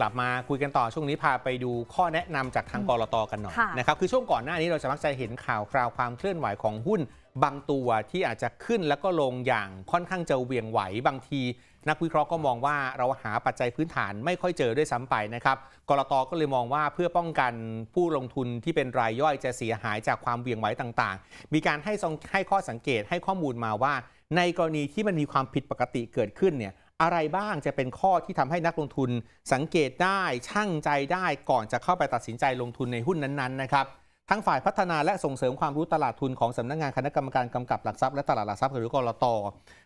กลับมาคุยกันต่อช่วงนี้พาไปดูข้อแนะนำจากทางกรอตกันหน่อยนะครับคือช่วงก่อนหน้านี้เราจะมักจะเห็นข่าวคราวความเคลื่อนไหวของหุ้น บางตัวที่อาจจะขึ้นแล้วก็ลงอย่างค่อนข้างจะเวียงไหวบางที นักวิเคราะห์ก็มองว่าเราหาปัจจัยพื้นฐานไม่ค่อยเจอด้วยซ้ำไปนะครับกรอตก็เลยมองว่าเพื่อป้องกันผู้ลงทุนที่เป็นรายย่อยจะเสียหายจากความเวียงไหวต่างๆ มีการให้ให้ข้อสังเกตให้ข้อมูลมาว่า ในกรณีที่มันมีความผิดปกติเกิดขึ้นเนี่ยอะไรบ้างจะเป็นข้อที่ทำให้นักลงทุนสังเกตได้ชั่งใจได้ก่อนจะเข้าไปตัดสินใจลงทุนในหุ้นนั้นๆนะครับทั้งฝ่ายพัฒนาและส่งเสริมความรู้ตลาดทุนของสำนักงงานคณะกรรมการกำกับหลักทรัพย์และตลาดหลักทรัพย์หรือกรต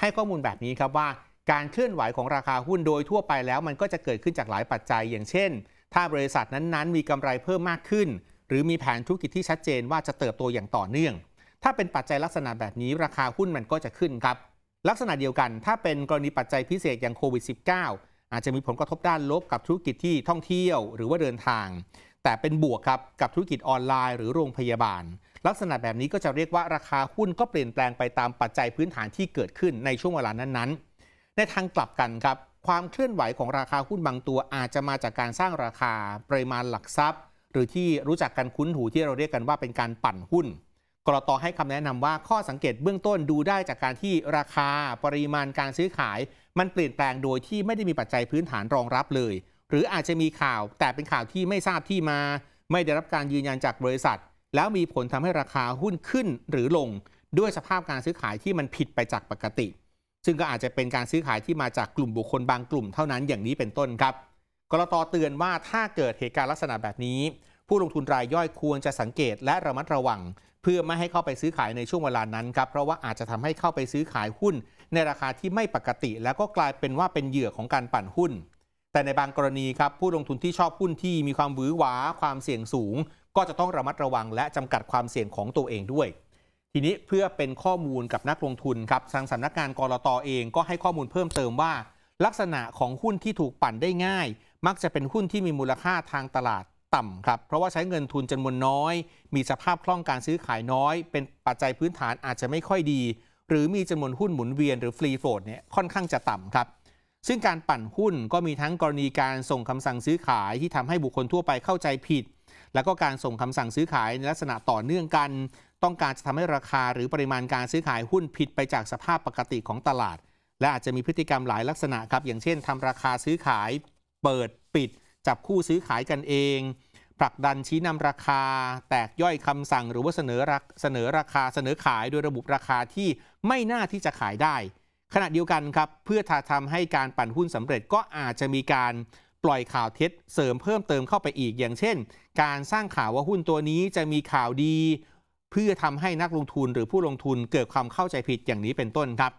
ให้ข้อมูลแบบนี้ครับว่าการเคลื่อนไหวของราคาหุ้นโดยทั่วไปแล้วมันก็จะเกิดขึ้นจากหลายปัจจัย อย่างเช่น ถ้าบริษัทนั้นๆ มีกำไรเพิ่มมากขึ้น หรือมีแผนธุรกิจที่ชัดเจนว่าจะเติบโตอย่างต่อเนื่อง ถ้าเป็นปัจจัยลักษณะแบบนี้ ราคาหุ้นมันก็จะขึ้นครับลักษณะเดียวกันถ้าเป็นกรณีปัจจัยพิเศษอย่างโควิด -19 อาจจะมีผลกระทบด้านลบกับธุรกิจที่ท่องเที่ยวหรือว่าเดินทาง แต่เป็นบวกครับกับธุรกิจออนไลน์หรือโรงพยาบาล ลักษณะแบบนี้ก็จะเรียกว่าราคาหุ้นก็เปลี่ยนแปลงไปตามปัจจัยพื้นฐานที่เกิดขึ้นในช่วงเวลานั้นๆ ในทางกลับกันครับความเคลื่อนไหวของราคาหุ้นบางตัวอาจจะมาจากการสร้างราคาปริมาณหลักทรัพย์ หรือที่รู้จักกันคุ้นหูที่เราเรียกกันว่าเป็นการปั่นหุ้นกรตให้คำแนะนำว่าข้อสังเกตเบื้องต้นดูได้จากการที่ราคาปริมาณการซื้อขาย มันเปลี่ยนแปลงโดยที่ไม่ได้มีปัจจัยพื้นฐานรองรับเลย หรืออาจจะมีข่าวแต่เป็นข่าวที่ไม่ทราบที่มา ไม่ได้รับการยืนยันจากบริษัท แล้วมีผลทำให้ราคาหุ้นขึ้นหรือลง ด้วยสภาพการซื้อขายที่มันผิดไปจากปกติ ซึ่งก็อาจจะเป็นการซื้อขายที่มาจากกลุ่มบุคคลบางกลุ่มเท่านั้นอย่างนี้เป็นต้นครับกรตเตือนว่าถ้าเกิดเหตุการณ์ลักษณะแบบนี้ ผู้ลงทุนรายย่อยควรจะสังเกตและระมัดระวังพื่อไม่ให้เข้าไปซื้อขายในช่วงเวลานั้นครับเพราะว่าอาจจะทำให้เข้าไปซื้อขายหุ้น ในราคาที่ไม่ปกติ แล้วก็กลายเป็นว่าเป็นเหยื่อของการปั่นหุ้น แต่ในบางกรณีครับผู้ลงทุนที่ชอบหุ้นที่มีความหวือหวาความเสี่ยงสูง ก็จะต้องระมัดระวังและจำกัดความเสี่ยงของตัวเองด้วย ทีนี้เพื่อเป็นข้อมูลกับนักลงทุนครับทางสำนักงานกรตอเองก็ให้ข้อมูลเพิ่มเติมว่า ลักษณะของหุ้นที่ถูกปั่นได้ง่าย มักจะเป็นหุ้นที่มีมูลค่าทางตลาดต่ำครับ เพราะว่าใช้เงินทุนจำนวนน้อย มีสภาพคล่องการซื้อขายน้อย เป็นปัจจัยพื้นฐานอาจจะไม่ค่อยดี หรือมีจำนวนหุ้นหมุนเวียนหรือฟรีโฟลดเนี่ยค่อนข้างจะต่ำครับ ซึ่งการปั่นหุ้นก็มีทั้งกรณีการส่งคำสั่งซื้อขาย ที่ทำให้บุคคลทั่วไปเข้าใจผิด แล้วก็การส่งคำสั่งซื้อขายในลักษณะต่อเนื่องกัน ต้องการจะทำให้ราคาหรือปริมาณการซื้อขายหุ้นผิดไปจากสภาพปกติของตลาด และอาจจะมีพฤติกรรมหลายลักษณะครับ อย่างเช่นทำราคาซื้อขายเปิดปิดจับคู่ซื้อขายกันเองผลักดันชี้นำราคา แตกย่อยคำสั่ง หรือว่าเสนอเสนอราคาเสนอขายโดยระบุราคาที่ไม่น่าที่จะขายได้ ขณะเดียวกันครับเพื่อทำให้การปั่นหุ้นสำเร็จก็อาจจะมีการปล่อยข่าวเท็จเสริมเพิ่มเติมเข้าไปอีกอย่างเช่น การสร้างข่าวว่าหุ้นตัวนี้จะมีข่าวดี เพื่อทำให้นักลงทุนหรือผู้ลงทุนเกิดความเข้าใจผิดอย่างนี้เป็นต้นครับ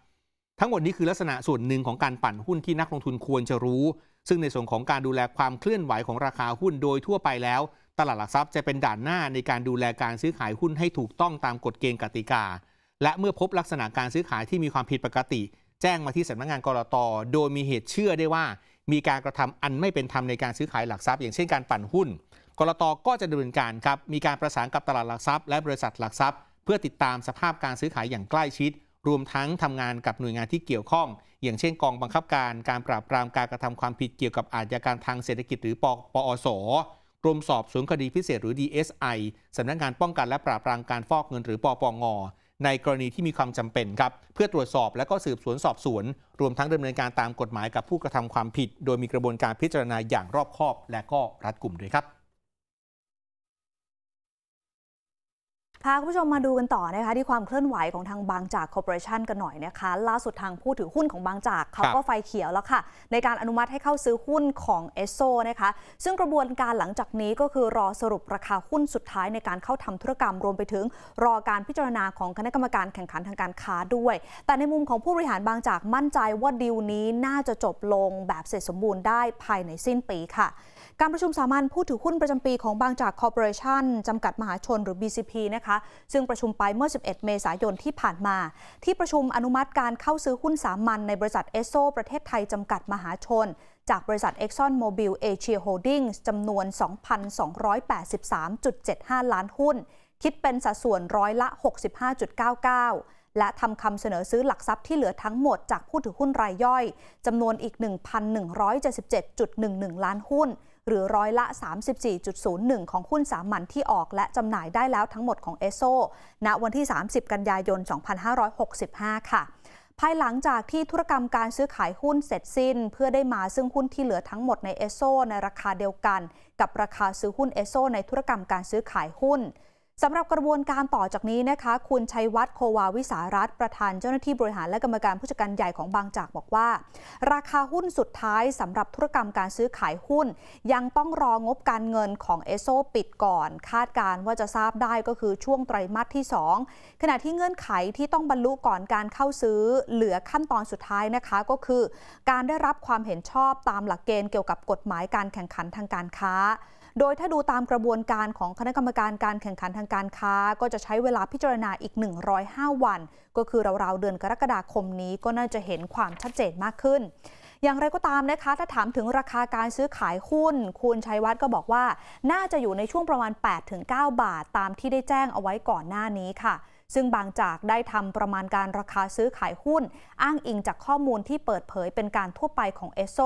ทั้งหมดนี้คือลักษณะส่วนหนึ่งของการปั่นหุ้นที่นักลงทุนควรจะรู้ ซึ่งในส่วนของการดูแลความเคลื่อนไหวของราคาหุ้นโดยทั่วไปแล้วตลาดหลักทรัพย์จะเป็นด่านหน้าในการดูแลการซื้อขายหุ้นให้ถูกต้องตามกฎเกณฑ์กติกา และเมื่อพบลักษณะการซื้อขายที่มีความผิดปกติ แจ้งมาที่สำนักงงานกรตโดยมีเหตุเชื่อได้ว่า มีการกระทำอันไม่เป็นธรรมในการซื้อขายหลักทรัพย์ อย่างเช่นการปั่นหุ้นกรตก็จะดำเนินการครับมีการประสานกับตลาดหลักทรัพย์และบริษัทหลักทรัพย์ เพื่อติดตามสภาพการซื้อขายอย่างใกล้ชิดรวมทั้งทำงานกับหน่วยงานที่เกี่ยวข้อง อย่างเช่นกองบังคับการการปราบปรามการกระทำความผิดเกี่ยวกับอาชญากรรมทางเศรษฐกิจหรือปอปอสกรมสอบสวนคดีพิเศษหรือ DSI สำนักงานป้องกันและปราบปรามการฟอกเงินหรือ ปปงในกรณีที่มีความจำเป็นครับ เพื่อตรวจสอบและก็สืบสวนสอบสวน รวมทั้งดำเนินการตามกฎหมายกับผู้กระทำความผิด โดยมีกระบวนการพิจารณาอย่างรอบคอบ และก็รัดกลุ่มด้วยครับพาคุณผู้ชมมาดูกันต่อนะคะ ที่ความเคลื่อนไหวของทางบางจากคอร์ปอเรชันกันหน่อยนะคะ ล่าสุดทางผู้ถือหุ้นของบางจาก เขาก็ไฟเขียวแล้วค่ะ ในการอนุมัติให้เข้าซื้อหุ้นของเอสโซนะคะ ซึ่งกระบวนการหลังจากนี้ก็คือรอสรุปราคาหุ้นสุดท้ายในการเข้าทำธุรกรรมรวมไปถึงรอการพิจารณาของคณะกรรมการแข่งขันทางการค้าด้วย แต่ในมุมของผู้บริหารบางจากมั่นใจว่าดีลนี้น่าจะจบลงแบบเสร็จสมบูรณ์ได้ภายในสิ้นปีค่ะการประชุมสามัญผู้ถือหุ้นประจำปีของบางจากคอร์ปอเรชันจำกัดมหาชนหรือ BCP นะคะ ซึ่งประชุมไปเมื่อ 11 เมษายนที่ผ่านมา ที่ประชุมอนุมัติการเข้าซื้อหุ้นสามัญในบริษัทเอสโซประเทศไทยจำกัดมหาชน จากบริษัท Exxon Mobil Asia Holdings จำนวน 2,283.75 ล้านหุ้น คิดเป็นสัดส่วนร้อยละ 65.99 และทำคำเสนอซื้อหลักทรัพย์ที่เหลือทั้งหมดจากผู้ถือหุ้นรายย่อยจำนวนอีก 1,177.11 ล้านหุ้นหรือร้อยละ 34.01 ของหุ้นสามัญที่ออกและจำหน่ายได้แล้วทั้งหมดของเอสโซณวันที่ 30 กันยายน 2565 ค่ะ ภายหลังจากที่ธุรกรรมการซื้อขายหุ้นเสร็จสิ้นเพื่อได้มาซึ่งหุ้นที่เหลือทั้งหมดในเอสโซในราคาเดียวกัน กับราคาซื้อหุ้นเอสโซ ในธุรกรรมการซื้อขายหุ้นสำหรับกระบวนการต่อจากนี้นะคะ คุณชัยวัฒน์โควาวิสารัตประธาน เจ้าหน้าที่บริหารและกรรมการผู้จัดการใหญ่ของบางจากบอกว่า ราคาหุ้นสุดท้ายสำหรับธุรกรรมการซื้อขายหุ้น ยังต้องรองบการเงินของเอโซ ปิดก่อน คาดการว่าจะทราบได้ก็คือช่วงไตรมาสที่ 2 ขณะที่เงื่อนไขที่ต้องบรรลุก่อนการเข้าซื้อเหลือขั้นตอนสุดท้ายนะคะก็คือ การได้รับความเห็นชอบตามหลักเกณฑ์เกี่ยวกับกฎหมายการแข่งขันทางการค้าโดยถ้าดูตามกระบวนการของคณะกรรมการการแข่งขันทางการค้า ก็จะใช้เวลาพิจารณาอีก 105 วัน ก็คือราวๆเดือนกรกฎาคมนี้ก็น่าจะเห็นความชัดเจนมากขึ้น อย่างไรก็ตามนะคะถ้าถามถึงราคาการซื้อขายหุ้น คุณชัยวัฒน์ก็บอกว่าน่าจะอยู่ในช่วงประมาณ 8-9 บาท ตามที่ได้แจ้งเอาไว้ก่อนหน้านี้ค่ะซึ่งบางจากได้ทำประมาณการราคาซื้อขายหุ้น อ้างอิงจากข้อมูลที่เปิดเผยเป็นการทั่วไปของเอสโซ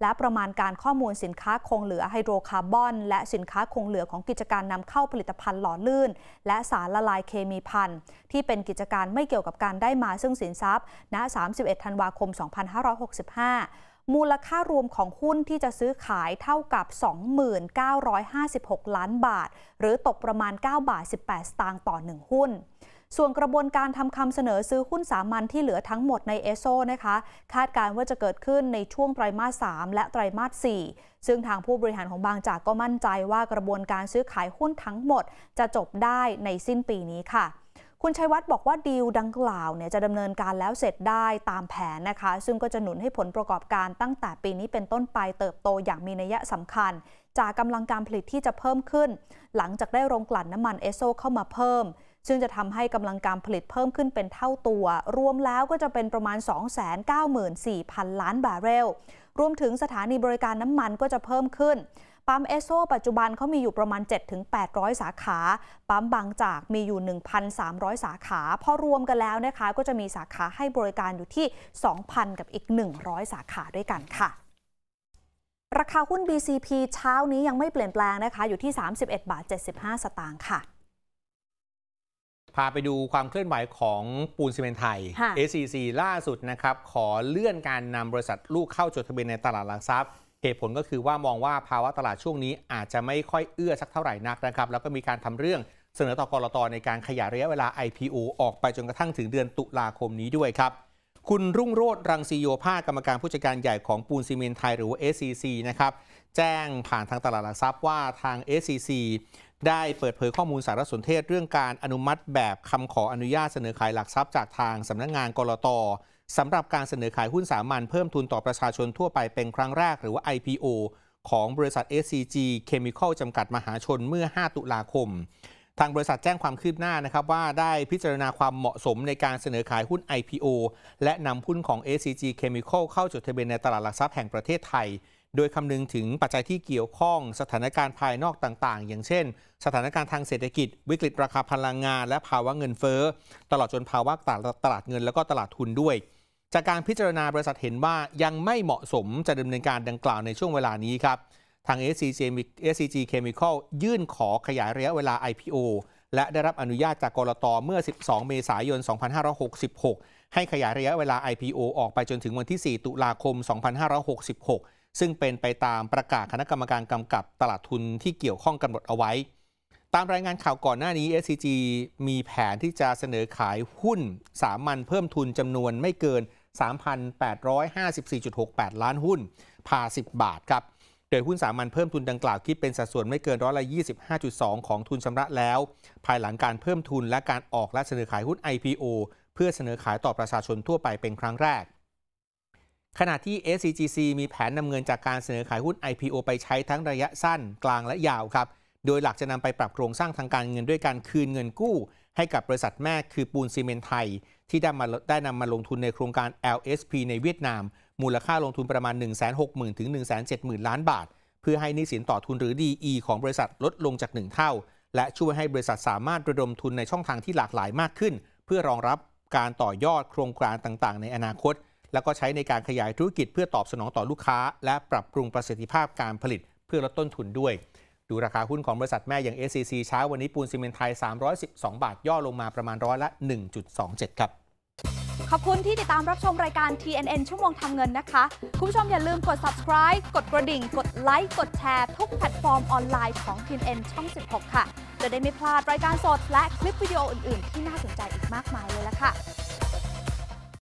และประมาณการข้อมูลสินค้าคงเหลือไฮโดรคาร์บอน และสินค้าคงเหลือของกิจการนำเข้าผลิตภัณฑ์หล่อลื่น และสารละลายเคมีพันที่เป็นกิจการไม่เกี่ยวกับการได้มาซึ่งสินทรัพย์ ณ 31ธันวาคม 2565 มูลค่ารวมของหุ้นที่จะซื้อขายเท่ากับ 2,956 ล้านบาท หรือตกประมาณ9บาท18สตางค์ต่อ 1 หุ้นส่วนกระบวนการทำคำเสนอซื้อหุ้นสามัญที่เหลือทั้งหมดในเอโซนะคะคาดการว่าจะเกิดขึ้นในช่วงไตรมาส3และไตรมาส4ซึ่งทางผู้บริหารของบางจากก็มั่นใจว่ากระบวนการซื้อขายหุ้นทั้งหมด จะจบได้ในสิ้นปีนี้ค่ะ คุณชัยวัฒน์บอกว่าดีลดังกล่าวเนี่ยจะดำเนินการแล้วเสร็จได้ตามแผนนะคะซึ่งก็จะหนุนให้ผลประกอบการตั้งแต่ปีนี้เป็นต้นไปเติบโตอย่างมีนัยสำคัญ จากกำลังการผลิตที่จะเพิ่มขึ้นหลังจากได้โรงกลั่นน้ำมันเอโซเข้ามาเพิ่มซึ่งจะทำให้กำลังการผลิตเพิ่มขึ้นเป็นเท่าตัว รวมแล้วก็จะเป็นประมาณ 294,000ล้านบาร์เรล รวมถึงสถานีบริการน้ำมันก็จะเพิ่มขึ้น ปั๊มเอสโซปัจจุบันเขามีอยู่ประมาณ 7-800 สาขา ปั๊มบางจากมีอยู่ 1,300 สาขา พอรวมกันแล้วนะคะก็จะมีสาขาให้บริการอยู่ที่ 2,000 กับอีก 100 สาขาด้วยกันค่ะ ราคาหุ้น BCP เช้านี้ยังไม่เปลี่ยนแปลงนะคะอยู่ที่ 31บาท75 สตางค์ค่ะพาไปดูความเคลื่อนไหวของปูนซีเมนไทย a c c ล่าสุดนะครับ ขอเลื่อนการนำบริษัทลูกเข้าจดทะเบียนในตลาดหลักทรัพย์ เหตุผลก็คือว่ามองว่าภาวะตลาดช่วงนี้อาจจะไม่ค่อยเอื้อสักเท่าไหร่นักนะครับ แล้วก็มีการทำเรื่องเสนอต่อกรตในการขยายระยะเวลา IPO ออกไป จนกระทั่งถึงเดือนตุลาคมนี้ด้วยครับคุณรุ่งโรธรังสีโยภากรรมการผู้จัดการใหญ่ของปูนซีเมนไทยหรือว่า SCC นะครับแจ้งผ่านทางตลาดหลักทรัพย์ว่าทาง SCC ได้เปิดเผยข้อมูลสารสนเทศเรื่องการอนุมัติแบบคำขออนุญาตเสนอขายหลักทรัพย์จากทางสำนักงงานกรตสำหรับการเสนอขายหุ้นสามัญเพิ่มทุนต่อประชาชนทั่วไปเป็นครั้งแรกหรือว่า IPO ของบริษัท SCG Chemical จำกัดมหาชนเมื่อ 5 ตุลาคม ทางบริษัทแจ้งความคืบหน้านะครับว่าได้พิจารณาความเหมาะสมในการเสนอขายหุ้น IPO และนำหุ้นของ SCG Chemical เข้าจดทะเบียนในตลาดหลักทรัพย์แห่งประเทศไทยโดยคำนึงถึงปัจจัยที่เกี่ยวข้อง สถานการณ์ภายนอกต่าง ๆ อย่างเช่น สถานการณ์ทางเศรษฐกิจวิกฤตราคาพลังงานและภาวะเงินเฟ้อตลอดจนภาวะตลาดตลาดเงินแล้วก็ตลาดทุนด้วย จากการพิจารณาบริษัทเห็นว่ายังไม่เหมาะสมจะดำเนินการดังกล่าวในช่วงเวลานี้ครับ ทาง SCG Chemical ยื่นขอขยายระยะเวลา IPO และได้รับอนุญาตจากกรตเมื่อ 12 เมษายน 2566 ให้ขยายระยะเวลา IPO ออกไปจนถึงวันที่ 4 ตุลาคม 2566ซึ่งเป็นไปตามประกาศคณะกรรมการกำกับตลาดทุนที่เกี่ยวข้องกำหนดเอาไว้ ตามรายงานข่าวก่อนหน้านี้ SCG มีแผนที่จะเสนอขายหุ้น สามัญเพิ่มทุนจำนวนไม่เกิน 3,854.68 ล้านหุ้นพา10 บาทครับ โดยหุ้นสามัญเพิ่มทุนดังกล่าวคิดเป็นสัดส่วนไม่เกินร้อยละ25.2 ของทุนชำระแล้ว ภายหลังการเพิ่มทุนและการออกและเสนอขายหุ้น IPO เพื่อเสนอขายต่อประชาชนทั่วไปเป็นครั้งแรกขณะที่ SCGC มีแผนนำเงินจากการเสนอขายหุ้น IPO ไปใช้ทั้งระยะสั้นกลางและยาวครับ โดยหลักจะนำไปปรับโครงสร้างทางการเงินด้วยการคืนเงินกู้ให้กับบริษัทแม่คือปูนซีเมนไทย ที่ได้มาได้นำมาลงทุนในโครงการ LSP ในเวียดนาม มูลค่าลงทุนประมาณ160,000ถึง170,000ล้านบาท เพื่อให้นิสินต่อทุนหรือ DE ของบริษัทลดลงจาก 1 เท่า และช่วยให้บริษัทสามารถระดมทุนในช่องทางที่หลากหลายมากขึ้น เพื่อรองรับการต่อยอดโครงการต่างๆ ในอนาคตแล้วก็ใช้ในการขยายธุรกิจเพื่อตอบสนองต่อลูกค้า และปรับปรุงประสิทธิภาพการผลิตเพื่อลดต้นทุนด้วย ดูราคาหุ้นของบริษัทแม่อย่าง SCC เช้าวันนี้ปูนซีเมนไทย 312 บาท ย่อลงมาประมาณร้อยละ 1.27 ครับ ขอบคุณที่ติดตามรับชมรายการ TNN ชั่วโมงทำเงินนะคะคุณผู้ชมอย่าลืมกด subscribe กดกระดิ่ง กดไลค์ กดแชร์ ทุกแพลตฟอร์มออนไลน์ของ TNN ช่อง 16 ค่ะ จะได้ไม่พลาดรายการสดและคลิปวิดีโออื่น ๆ ที่น่าสนใจอีกมากมายเลยละค่ะ